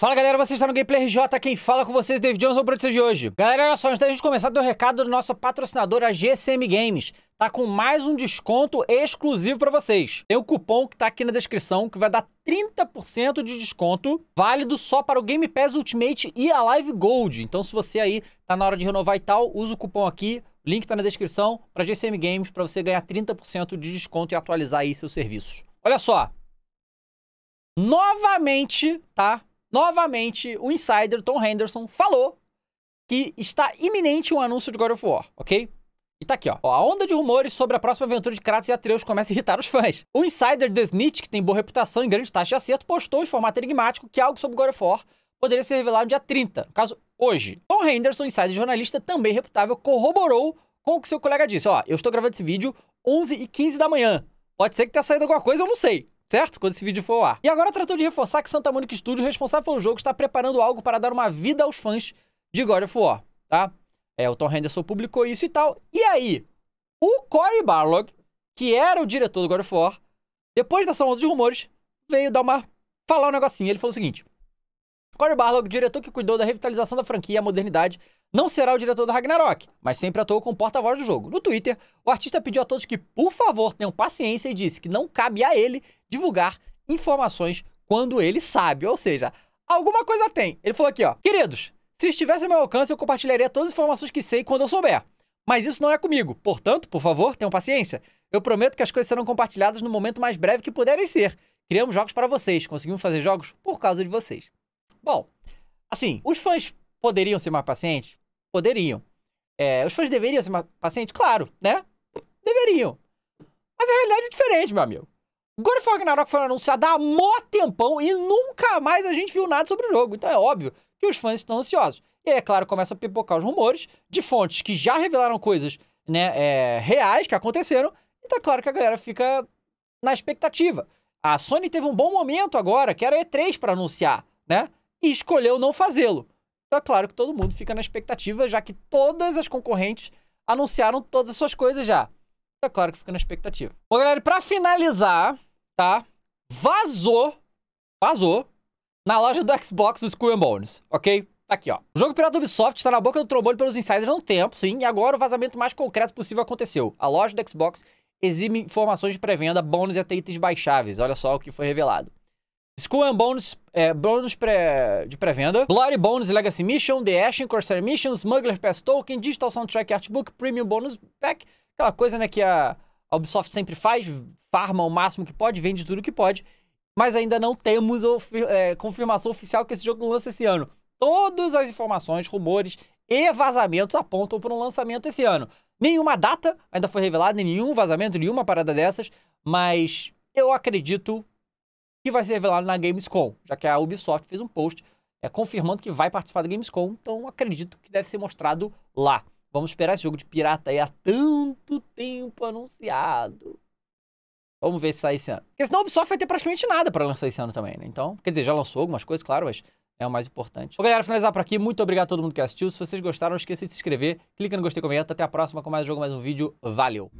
Fala galera, vocês estão no Gameplay RJ, quem fala com vocês, é David Jones, o produtor de hoje. Galera, olha só, antes da gente começar, tem um recado do nosso patrocinador, a GCM Games. Tá com mais um desconto exclusivo para vocês. Tem o um cupom que tá aqui na descrição, que vai dar 30% de desconto, válido só para o Game Pass Ultimate e a Live Gold. Então se você aí tá na hora de renovar e tal, usa o cupom aqui, link tá na descrição, para GCM Games, para você ganhar 30% de desconto e atualizar aí seus serviços. Olha só, novamente, tá? novamente, o insider Tom Henderson falou que está iminente um anúncio de God of War, ok? E tá aqui, ó. A onda de rumores sobre a próxima aventura de Kratos e Atreus começa a irritar os fãs. O insider The Snitch, que tem boa reputação e grande taxa de acerto, postou em formato enigmático que algo sobre God of War poderia ser revelado no dia 30, no caso, hoje. Tom Henderson, insider jornalista também reputável, corroborou com o que seu colega disse. Ó, eu estou gravando esse vídeo 11 e 15 da manhã. Pode ser que tenha saído alguma coisa, eu não sei certo? Quando esse vídeo for ao ar. E agora tratou de reforçar que Santa Monica Studio, responsável pelo jogo, está preparando algo para dar uma vida aos fãs de God of War, tá? É, o Tom Henderson publicou isso e tal. E aí, o Corey Barlog, que era o diretor do God of War, depois dessa onda de rumores, veio dar uma... falar um negocinho. Ele falou o seguinte... Corey Barlog, diretor que cuidou da revitalização da franquia e a modernidade não será o diretor do Ragnarok, mas sempre atuou como porta-voz do jogo. No Twitter, o artista pediu a todos que, por favor, tenham paciência e disse que não cabe a ele divulgar informações quando ele sabe, ou seja, alguma coisa tem. Ele falou aqui, ó: "Queridos, se estivesse ao meu alcance, eu compartilharia todas as informações que sei quando eu souber. Mas isso não é comigo. Portanto, por favor, tenham paciência. Eu prometo que as coisas serão compartilhadas no momento mais breve que puderem ser. Criamos jogos para vocês, conseguimos fazer jogos por causa de vocês." Bom, assim, os fãs poderiam ser mais pacientes? Poderiam. É, os fãs deveriam ser mais pacientes? Claro, né? Deveriam. Mas a realidade é diferente, meu amigo. God of Ragnarok foi anunciado há mó tempão e nunca mais a gente viu nada sobre o jogo. Então é óbvio que os fãs estão ansiosos. E aí, é claro, começa a pipocar os rumores de fontes que já revelaram coisas né, é, reais que aconteceram. Então é claro que a galera fica na expectativa. A Sony teve um bom momento agora, que era E3 para anunciar, né? E escolheu não fazê-lo. Então é claro que todo mundo fica na expectativa, já que todas as concorrentes anunciaram todas as suas coisas já. Então é claro que fica na expectativa. Bom, galera, pra finalizar, tá? Vazou, vazou, na loja do Xbox o Skull Bones, ok? Tá aqui, ó. O jogo pirata do Ubisoft está na boca do trombone pelos insiders há um tempo, sim, e agora o vazamento mais concreto possível aconteceu. A loja do Xbox exime informações de pré-venda, bônus e até itens baixáveis. Olha só o que foi revelado. School and Bones, é, bônus pré, de pré-venda. Bloody Bones Legacy Mission, The Ashen Corsair Mission, Smuggler Pass Token, Digital Soundtrack Artbook, Premium Bonus Pack. Aquela coisa, né, que a Ubisoft sempre faz, farma o máximo que pode, vende tudo que pode. Mas ainda não temos é, confirmação oficial que esse jogo lança esse ano. Todas as informações, rumores e vazamentos apontam para um lançamento esse ano. Nenhuma data ainda foi revelada, nenhum vazamento, nenhuma parada dessas, mas eu acredito que vai ser revelado na Gamescom, já que a Ubisoft fez um post é, confirmando que vai participar da Gamescom, então acredito que deve ser mostrado lá. Vamos esperar esse jogo de pirata aí há tanto tempo anunciado. Vamos ver se sai esse ano. Porque senão a Ubisoft vai ter praticamente nada para lançar esse ano também, né? Então, quer dizer, já lançou algumas coisas, claro, mas é o mais importante. Bom, galera, finalizar por aqui. Muito obrigado a todo mundo que assistiu. Se vocês gostaram, não esqueça de se inscrever, clica no gostei, comenta. Até a próxima com mais um jogo, mais um vídeo. Valeu!